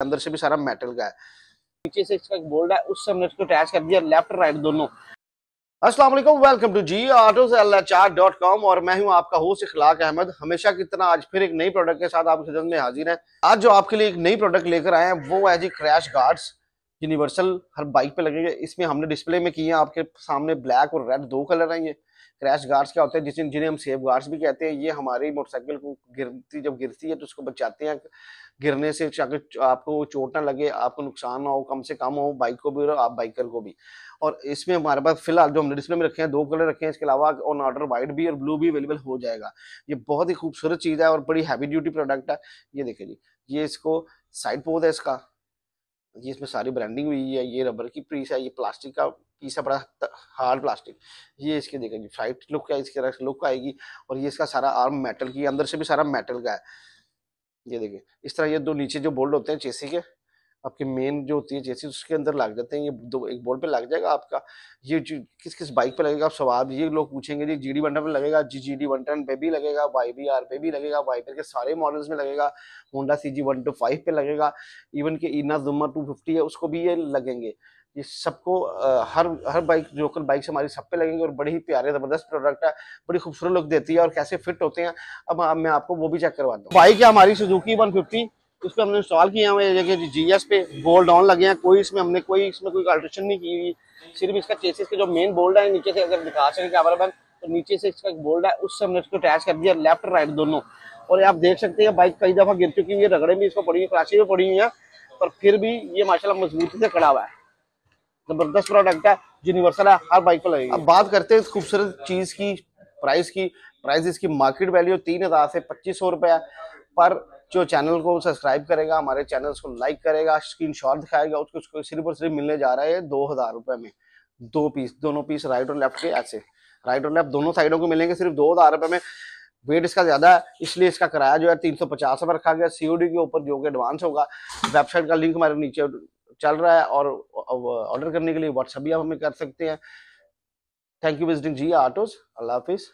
अंदर से भी सारा मेटल का है पीछे से इसका बोल्ड है उससे हमने इसको अटैच कर दिया लेफ्ट राइट दोनों अस्सलाम वालेकुम welcome to G autos dot और मैं हूं आपका होस्ट इखलाक अहमद हमेशा की तरह आज फिर एक नई प्रोडक्ट के साथ आपके खिदमत में हाजिर है आज जो आपके लिए एक नई प्रोडक्ट लेकर आए हैं वो है जी क्रैश गार्ड्स यूनिवर्सल हर बाइक पे लगेगा इसमें हमने डिस्प्ले में किए हैं आपके सामने ब्लैक और रेड दो कलर हैं ये क्रैश गार्ड्स क्या होते हैं जिसमें जिन्हें हम सेफ गार्ड्स भी कहते हैं ये हमारी मोटरसाइकिल को गिरती जब गिरती है तो उसको बचाते हैं गिरने से आपको चोट ना लगे आपको नुकसान ना हो कम से कम हो बाइक को भी और आप बाइकर को भी और इसमें हमारे पास फिलहाल जो हमने डिस्प्ले में रखे हैं दो कलर रखे हैं इसके अलावा ऑन ऑर्डर वाइट भी और ब्लू भी अवेलेबल हो जाएगा ये बहुत ही खूबसूरत चीज़ है और बड़ी हैवी ड्यूटी प्रोडक्ट है ये देखे जी ये इसको साइड पोज है इसका ये इसमें सारी ब्रांडिंग हुई है ये रबर की पीस है ये प्लास्टिक का पीस है बड़ा हार्ड प्लास्टिक ये इसके देखेंगे फ्लाइट लुक है इसके लुक आएगी और ये इसका सारा आर्म मेटल की अंदर से भी सारा मेटल का है ये देखिए इस तरह ये दो नीचे जो बोल्ड होते हैं चेसी के आपके मेन जो होती है जैसी उसके अंदर लग जाते हैं ये दो एक बोर्ड पे लग जाएगा आपका ये किस किस बाइक पे लगेगा आप सवाल ये लोग पूछेंगे जी जी डी वन पे लगेगा जी जी डी वन टन पे भी लगेगा वाई बी आर पे भी लगेगा वाइपर के सारे मॉडल्स में लगेगा Honda C G one two five पे लगेगा इवन के इना जुम्मा टू फिफ्टी है उसको भी ये लगेंगे ये सबको हर हर बाइक लोकल बाइक से हमारी सब पे लगेंगे और बड़े ही प्यारे ज़बरदस्त प्रोडक्ट है बड़ी खूबसूरत लुक देती है और कैसे फिट होते हैं अब मैं आपको वो भी चेक करवा दूँ बाइक है हमारी सुजुकी फिफ्टी उस पर हमने इंस्टॉल किया हुआ है देखिए जी एस पे बोल्ड ऑन लगे हैं कोई इसमें हमने कोई इसमें कोई अल्ट्रेशन नहीं की हुई सिर्फ इसका चेसिस के जो मेन बोल्ड है नीचे से अगर दिखा सकें कैमरा मैन तो नीचे से इसका बोल्ड है उससे हमने इसको अटैच कर दिया लेफ्ट राइट दोनों और आप देख सकते हैं बाइक कई दफ़ा गिर चुकी हुई है रगड़े भी इसको पड़ी हुई क्लासी भी पड़ी हुई है पर फिर भी ये माशाल्लाह मजबूती से खड़ा हुआ है जबरदस्त प्रोडक्ट है यूनिवर्सल है हर बाइक पर लगेगा अब बात करते हैं इस खूबसूरत चीज़ की प्राइस की प्राइस इसकी मार्केट वैल्यू तीन हज़ार से पच्चीस सौ रुपया पर जो चैनल को सब्सक्राइब करेगा हमारे चैनल को लाइक करेगा स्क्रीन शॉट दिखाएगा उसको उसको सिर्फ और सिर्फ मिलने जा रहा है दो हज़ार रुपए में दो पीस दोनों पीस राइट और लेफ्ट के ऐसे राइट और लेफ्ट दोनों साइडों को मिलेंगे सिर्फ दो हज़ार रुपये में वेट इसका ज़्यादा है इसलिए इसका किराया जो है तीन सौ पचास रुपये रखा गया सी के ऊपर जो कि एडवांस होगा वेबसाइट का लिंक हमारे नीचे चल रहा है और ऑर्डर करने के लिए व्हाट्सअप भी आप हमें कर सकते हैं Thank you, visiting GE Autos. Allah Hafiz.